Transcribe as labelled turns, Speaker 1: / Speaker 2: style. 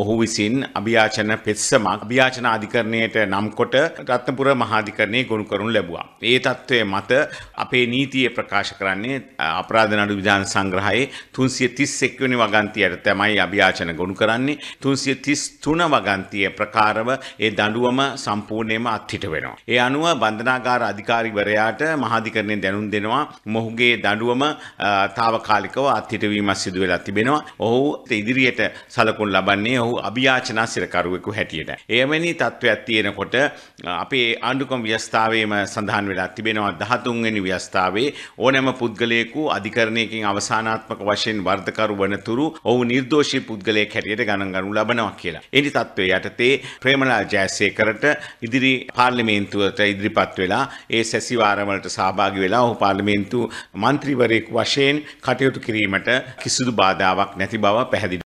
Speaker 1: ඔහු විසින් අභියාචන පෙත්සමක් අභියාචන අධිකරණයට නම්කොට රත්නපුර මහාධිකරණය ගොනු කරනු ලැබුවා. ඒ තත්ත්වය මත අපේ නීතිය ප්‍රකාශ කරන්නේ අපරාධ නඩු විධාන සංග්‍රහයේ 331 වෙනි වගන්තියට තමයි අභියාචන ගොනු කරන්නේ. 333 වගන්තිය ප්‍රකාරව ඒ දඬුවම සම්පූර්ණයෙන්ම අත්හිට වෙනවා. ඒ අනුව බන්ධනාගාර අධිකාරිවරයාට මහාධිකරණයෙන් දැනුම් දෙනවා මොහුගේ දඬුවම తాවකාලිකව අත්හිටවීමක් සිදු වෙලා තිබෙනවා. ඔහු ඉදිරියට සලකුණු ලබන්නේ ඔහු අභියාචනා සිරකරුවෙකු හැටියට. එයමනි තත්ත්වයක් තියෙනකොට අපේ ආණ්ඩුක්‍රම ව්‍යවස්ථාවේම සඳහන් වෙලා තිබෙනවා 13 වෙනි ව්‍යවස්ථාවේ ඕනෑම පුද්ගලයෙකු අධිකරණයකින් අවසානාත්මක වශයෙන් වර්ධකරු වනතුරු ඔහු නිර්දෝෂී පුද්ගලයෙක් හැටියට ගණන් ගනු ලබනවා කියලා. එනි තත්ත්වයේ යටතේ ප්‍රේමලා ජයසේකරට ඉදිරි පාර්ලිමේන්තුවට ඉදිරිපත් වෙලා ඒ සැසිවාරම් වලට සහභාගී වෙලා ඔහු පාර්ලිමේන්තු මන්ත්‍රීවරයෙකු වශයෙන් කටයුතු කිරීමට කිසිදු බාධාවක් නැති බව පැහැදිලි